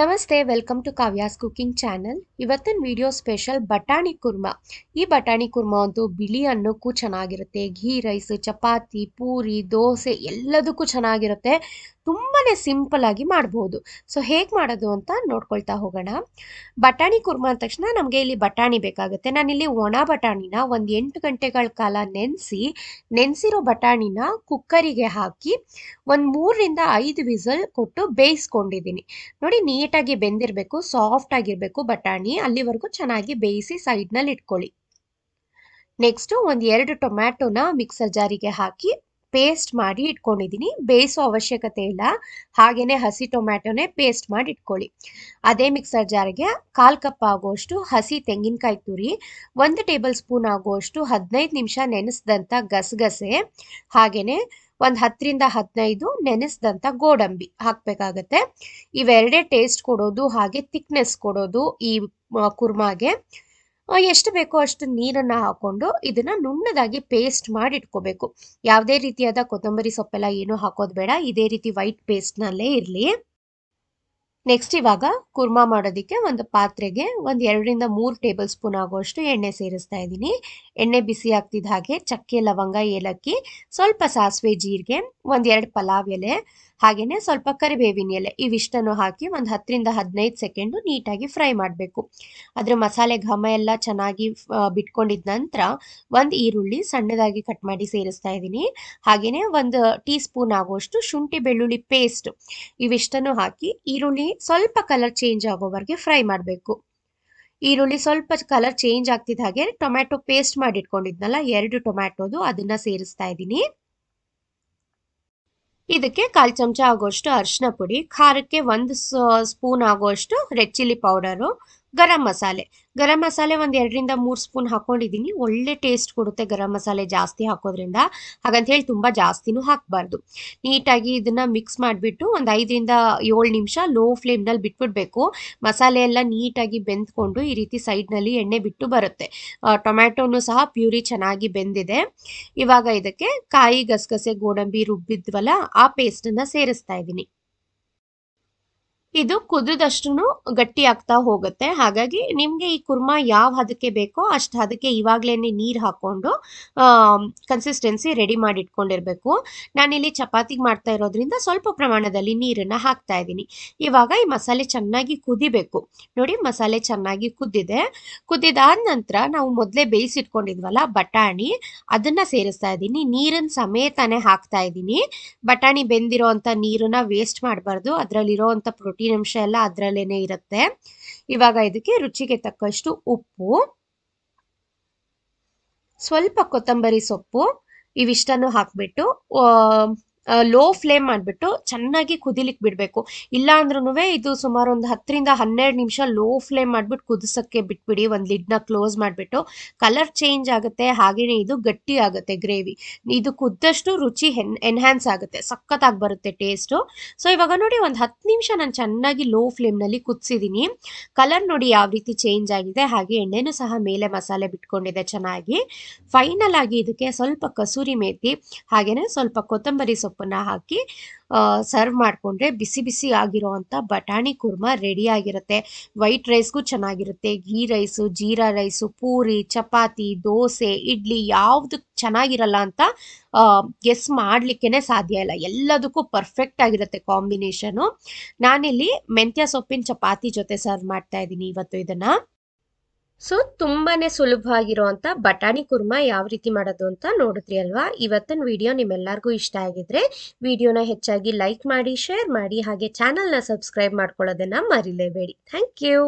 ನಮಸ್ತೆ welcome to Kavya's cooking channel ಇವತ್ತಿನ video special ಬಟಾಣಿ ಕುರ್ಮ ಈ ಬಟಾಣಿ ಕುರ್ಮ ಅಂತೂ ಬಿಳಿ ಅನ್ನಕ್ಕೂ ಚೆನ್ನಾಗಿರುತ್ತೆ ಘೀ ರೈಸ್ ಚಪಾತಿ ಪೂರಿ ದೋಸೆ ಎಲ್ಲದಕ್ಕೂ ಚೆನ್ನಾಗಿರುತ್ತೆ ತುಂಬಾ ಆಗಿ ಮಾಡ್ಬೋದು ಸೊ ಹೇಗೆ ಮಾಡೋದು ಅಂತ ನೋಡ್ಕೊಳ್ತಾ ಹೋಗೋಣ ಬಟಾಣಿ ಕುರ್ಮಾ ಅಂದ ತಕ್ಷಣ ನಮಗೆ ಇಲ್ಲಿ ಬಟಾಣಿ ಬೇಕಾಗುತ್ತೆ ನಾನಿಲ್ಲಿ ಒಣ ಬಟಾಣಿನ ಒಂದು ಎಂಟು ಗಂಟೆಗಳ ಕಾಲ ನೆನೆಸಿ ನೆನೆಸಿರೋ ಬಟಾಣಿನ ಕುಕ್ಕರಿಗೆ ಹಾಕಿ ಒಂದು ಮೂರರಿಂದ ಐದು ವಿಸಲ್ ಕೊಟ್ಟು ಬೇಯಿಸ್ಕೊಂಡಿದ್ದೀನಿ ನೋಡಿ ನೀಟಾಗಿ ಬೆಂದಿರಬೇಕು ಸಾಫ್ಟ್ ಆಗಿರಬೇಕು ಬಟಾಣಿ ಅಲ್ಲಿವರೆಗೂ ಚೆನ್ನಾಗಿ ಬೇಯಿಸಿ ಸೈಡ್ನಲ್ಲಿ ಇಟ್ಕೊಳ್ಳಿ ನೆಕ್ಸ್ಟು ಒಂದು ಎರಡು ಟೊಮ್ಯಾಟೊನ ಮಿಕ್ಸರ್ ಜಾರಿಗೆ ಹಾಕಿ ಪೇಸ್ಟ್ ಮಾಡಿ ಇಟ್ಕೊಂಡಿದ್ದೀನಿ ಬೇಯಿಸೋ ಅವಶ್ಯಕತೆ ಇಲ್ಲ ಹಾಗೆಯೇ ಹಸಿ ಟೊಮ್ಯಾಟೊನೇ ಪೇಸ್ಟ್ ಮಾಡಿ ಇಟ್ಕೊಳ್ಳಿ ಅದೇ ಮಿಕ್ಸರ್ ಜಾರಿಗೆ ಕಾಲು ಕಪ್ ಆಗುವಷ್ಟು ಹಸಿ ತೆಂಗಿನಕಾಯಿ ತುರಿ ಒಂದು ಟೇಬಲ್ ಸ್ಪೂನ್ ಆಗುವಷ್ಟು ಹದಿನೈದು ನಿಮಿಷ ನೆನೆಸಿದಂಥ ಗಸಗಸೆ ಹಾಗೆಯೇ ಒಂದು ಹತ್ತರಿಂದ ಹದಿನೈದು ನೆನೆಸಿದಂಥ ಗೋಡಂಬಿ ಹಾಕಬೇಕಾಗತ್ತೆ ಇವೆರಡೇ ಟೇಸ್ಟ್ ಕೊಡೋದು ಹಾಗೆ ತಿಕ್ನೆಸ್ ಕೊಡೋದು ಈ ಕುರ್ಮಾಗೆ ಎಷ್ಟು ಬೇಕೋ ಅಷ್ಟು ನೀರನ್ನು ಹಾಕೊಂಡು ಇದನ್ನ ನುಣ್ಣದಾಗಿ ಪೇಸ್ಟ್ ಮಾಡಿ ಇಟ್ಕೋಬೇಕು ಯಾವುದೇ ರೀತಿಯಾದ ಕೊತ್ತಂಬರಿ ಸೊಪ್ಪೆಲ್ಲ ಏನು ಹಾಕೋದು ಬೇಡ ಇದೇ ರೀತಿ ವೈಟ್ ಪೇಸ್ಟ್ ನಲ್ಲೇ ಇರಲಿ ನೆಕ್ಸ್ಟ್ ಇವಾಗ ಕುರ್ಮಾ ಮಾಡೋದಕ್ಕೆ ಒಂದು ಪಾತ್ರೆಗೆ ಒಂದ್ ಎರಡರಿಂದ ಮೂರು ಟೇಬಲ್ ಸ್ಪೂನ್ ಆಗುವಷ್ಟು ಎಣ್ಣೆ ಸೇರಿಸ್ತಾ ಇದ್ದೀನಿ ಎಣ್ಣೆ ಬಿಸಿ ಆಗ್ತಿದ್ದ ಹಾಗೆ ಚಕ್ಕೆ ಲವಂಗ ಏಲಕ್ಕಿ ಸ್ವಲ್ಪ ಸಾಸಿವೆ ಜೀರಿಗೆ ಒಂದ್ ಎರಡು ಪಲಾವ್ ಎಲೆ ಹಾಗೆಯೇ ಸ್ವಲ್ಪ ಕರಿಬೇವಿನ ಎಲೆ ಇವಿಷ್ಟನ್ನು ಹಾಕಿ ಒಂದು ಹತ್ತರಿಂದ ಹದಿನೈದು ಸೆಕೆಂಡು ನೀಟಾಗಿ ಫ್ರೈ ಮಾಡಬೇಕು ಅದರ ಮಸಾಲೆ ಘಮ ಎಲ್ಲ ಚೆನ್ನಾಗಿ ಬಿಟ್ಕೊಂಡಿದ ನಂತರ ಒಂದು ಈರುಳ್ಳಿ ಸಣ್ಣದಾಗಿ ಕಟ್ ಮಾಡಿ ಸೇರಿಸ್ತಾ ಇದ್ದೀನಿ ಹಾಗೆಯೇ ಒಂದು ಟೀ ಸ್ಪೂನ್ ಆಗುವಷ್ಟು ಶುಂಠಿ ಬೆಳ್ಳುಳ್ಳಿ ಪೇಸ್ಟ್ ಇವಿಷ್ಟನ್ನು ಹಾಕಿ ಈರುಳ್ಳಿ ಸ್ವಲ್ಪ ಕಲರ್ ಚೇಂಜ್ ಆಗೋವರೆಗೆ ಫ್ರೈ ಮಾಡಬೇಕು ಈರುಳ್ಳಿ ಸ್ವಲ್ಪ ಕಲರ್ ಚೇಂಜ್ ಆಗ್ತಿದ್ದ ಹಾಗೆ ಟೊಮ್ಯಾಟೊ ಪೇಸ್ಟ್ ಮಾಡಿಟ್ಕೊಂಡಿದ್ನಲ್ಲ ಎರಡು ಟೊಮ್ಯಾಟೊದು ಅದನ್ನು ಸೇರಿಸ್ತಾ ಇದ್ದೀನಿ ಇದಕ್ಕೆ ಕಾಲ್ ಚಮಚ ಆಗೋಷ್ಟು ಅರಿಶಿನ ಪುಡಿ ಖಾರಕ್ಕೆ ಒಂದು ಸ್ಪೂನ್ ಆಗೋಷ್ಟು ರೆಡ್ ಚಿಲ್ಲಿ ಪೌಡರು ಗರಂ ಮಸಾಲೆ ಗರಂ ಮಸಾಲೆ ಒಂದು ಎರಡರಿಂದ ಮೂರು ಸ್ಪೂನ್ ಹಾಕ್ಕೊಂಡಿದ್ದೀನಿ ಒಳ್ಳೆ ಟೇಸ್ಟ್ ಕೊಡುತ್ತೆ ಗರಂ ಮಸಾಲೆ ಜಾಸ್ತಿ ಹಾಕೋದ್ರಿಂದ ಹಾಗಂತ ಹೇಳಿ ತುಂಬ ಜಾಸ್ತಿನೂ ಹಾಕಬಾರ್ದು ನೀಟಾಗಿ ಇದನ್ನು ಮಿಕ್ಸ್ ಮಾಡಿಬಿಟ್ಟು ಒಂದು ಐದರಿಂದ ಏಳು ನಿಮಿಷ ಲೋ ಫ್ಲೇಮ್ನಲ್ಲಿ ಬಿಟ್ಬಿಡಬೇಕು ಮಸಾಲೆ ಎಲ್ಲ ನೀಟಾಗಿ ಬೆಂದ್ಕೊಂಡು ಈ ರೀತಿ ಸೈಡ್ನಲ್ಲಿ ಎಣ್ಣೆ ಬಿಟ್ಟು ಬರುತ್ತೆ ಟೊಮ್ಯಾಟೋನು ಸಹ ಪ್ಯೂರಿ ಚೆನ್ನಾಗಿ ಬೆಂದಿದೆ ಇವಾಗ ಇದಕ್ಕೆ ಕಾಯಿ ಗಸಗಸೆ ಗೋಡಂಬಿ ರುಬ್ಬಿದ್ವಲ್ಲ ಆ ಪೇಸ್ಟನ್ನು ಸೇರಿಸ್ತಾ ಇದ್ದೀನಿ ಇದು ಕುದಿದಷ್ಟು ಗಟ್ಟಿ ಆಗ್ತಾ ಹೋಗುತ್ತೆ ಹಾಗಾಗಿ ನಿಮಗೆ ಈ ಕುರ್ಮ ಯಾವ ಹದಕ್ಕೆ ಬೇಕೋ ಅಷ್ಟು ಹದಕ್ಕೆ ಇವಾಗಲೇ ನೀರು ಹಾಕ್ಕೊಂಡು ಕನ್ಸಿಸ್ಟೆನ್ಸಿ ರೆಡಿ ಮಾಡಿ ಇಟ್ಕೊಂಡಿರಬೇಕು ನಾನಿಲ್ಲಿ ಚಪಾತಿಗೆ ಮಾಡ್ತಾ ಇರೋದ್ರಿಂದ ಸ್ವಲ್ಪ ಪ್ರಮಾಣದಲ್ಲಿ ನೀರನ್ನು ಹಾಕ್ತಾ ಇದ್ದೀನಿ ಇವಾಗ ಈ ಮಸಾಲೆ ಚೆನ್ನಾಗಿ ಕುದಿಬೇಕು ನೋಡಿ ಮಸಾಲೆ ಚೆನ್ನಾಗಿ ಕುದ್ದಿದೆ ಕುದ್ದಿದಾದ ನಂತರ ನಾವು ಮೊದಲೇ ಬೇಯಿಸಿಟ್ಕೊಂಡಿದ್ವಲ್ಲ ಬಟಾಣಿ ಅದನ್ನು ಸೇರಿಸ್ತಾ ಇದ್ದೀನಿ ನೀರನ್ನು ಸಮೇತನೇ ಹಾಕ್ತಾ ಇದ್ದೀನಿ ಬಟಾಣಿ ಬೆಂದಿರೋ ಅಂಥ ನೀರನ್ನು ವೇಸ್ಟ್ ಮಾಡಬಾರ್ದು ಅದರಲ್ಲಿರೋ ಅಂಥ ಪ್ರೋಟೀನ್ ನಿಮಿಷ ಎಲ್ಲ ಅದ್ರಲ್ಲೇನೆ ಇರುತ್ತೆ ಇವಾಗ ಇದಕ್ಕೆ ರುಚಿಗೆ ತಕ್ಕಷ್ಟು ಉಪ್ಪು ಸ್ವಲ್ಪ ಕೊತ್ತಂಬರಿ ಸೊಪ್ಪು ಇವಿಷ್ಟನ್ನು ಹಾಕಿಬಿಟ್ಟು ಲೋ ಫ್ಲೇಮ್ ಮಾಡಿಬಿಟ್ಟು ಚೆನ್ನಾಗಿ ಕುದಿಲಿಕ್ಕೆ ಬಿಡಬೇಕು ಇಲ್ಲ ಇದು ಸುಮಾರು ಒಂದು ಹತ್ತರಿಂದ ಹನ್ನೆರಡು ನಿಮಿಷ ಲೋ ಫ್ಲೇಮ್ ಮಾಡಿಬಿಟ್ಟು ಕುದಿಸೋಕ್ಕೆ ಬಿಟ್ಬಿಡಿ ಒಂದು ಲಿಡ್ನ ಕ್ಲೋಸ್ ಮಾಡಿಬಿಟ್ಟು ಕಲರ್ ಚೇಂಜ್ ಆಗುತ್ತೆ ಹಾಗೆಯೇ ಇದು ಗಟ್ಟಿ ಆಗುತ್ತೆ ಗ್ರೇವಿ ಇದು ಕುದ್ದಷ್ಟು ರುಚಿ ಹೆನ್ ಎನ್ಹ್ಯಾನ್ಸ್ ಆಗುತ್ತೆ ಸಖತ್ತಾಗಿ ಬರುತ್ತೆ ಟೇಸ್ಟು ಸೊ ಇವಾಗ ನೋಡಿ ಒಂದು ಹತ್ತು ನಿಮಿಷ ನಾನು ಚೆನ್ನಾಗಿ ಲೋ ಫ್ಲೇಮ್ನಲ್ಲಿ ಕುದಿಸಿದ್ದೀನಿ ಕಲರ್ ನೋಡಿ ಯಾವ ರೀತಿ ಚೇಂಜ್ ಆಗಿದೆ ಹಾಗೆ ಎಣ್ಣೆನೂ ಸಹ ಮೇಲೆ ಮಸಾಲೆ ಬಿಟ್ಕೊಂಡಿದೆ ಚೆನ್ನಾಗಿ ಫೈನಲ್ ಆಗಿ ಇದಕ್ಕೆ ಸ್ವಲ್ಪ ಕಸೂರಿ ಮೇತಿ ಹಾಗೆಯೇ ಸ್ವಲ್ಪ ಕೊತ್ತಂಬರಿ ಸೊಪ್ಪು ಸೊಪ್ಪನ್ನು ಹಾಕಿ ಸರ್ವ್ ಮಾಡಿಕೊಂಡ್ರೆ ಬಿಸಿ ಬಿಸಿ ಆಗಿರೋವಂಥ ಬಟಾಣಿ ಕುರ್ಮ ರೆಡಿಯಾಗಿರುತ್ತೆ ವೈಟ್ ರೈಸ್ಗೂ ಚೆನ್ನಾಗಿರುತ್ತೆ ghee rice jeera rice puri chapati dosa idli ಯಾವುದು ಚೆನ್ನಾಗಿರಲ್ಲ ಅಂತ ಗೆಸ್ ಮಾಡಲಿಕ್ಕೇ ಸಾಧ್ಯ ಇಲ್ಲ ಎಲ್ಲದಕ್ಕೂ ಪರ್ಫೆಕ್ಟ್ ಆಗಿರುತ್ತೆ ಕಾಂಬಿನೇಷನು ನಾನಿಲ್ಲಿ ಮೆಂತ್ಯ ಸೊಪ್ಪಿನ ಚಪಾತಿ ಜೊತೆ ಸರ್ವ್ ಮಾಡ್ತಾ ಇದ್ದೀನಿ ಇವತ್ತು ಇದನ್ನು ಸೊ ತುಂಬಾನೇ ಆಗಿರುವಂತ ಬಟಾಣಿ ಕುರ್ಮಾ ಯಾವ ರೀತಿ ಮಾಡೋದು ಅಂತ ನೋಡಿದ್ರಿ ಅಲ್ವಾ ಇವತ್ತಿನ ವಿಡಿಯೋ ನಿಮ್ಮೆಲ್ಲರಿಗೂ ಇಷ್ಟ ಆಗಿದ್ರೆ ವಿಡಿಯೋನ ಹೆಚ್ಚಾಗಿ ಲೈಕ್ ಮಾಡಿ ಶೇರ್ ಮಾಡಿ ಹಾಗೆ ಚಾನೆಲ್ನ ಸಬ್ಸ್ಕ್ರೈಬ್ ಮಾಡ್ಕೊಳ್ಳೋದನ್ನ ಮರಿಲೇಬೇಡಿ ಥ್ಯಾಂಕ್ ಯು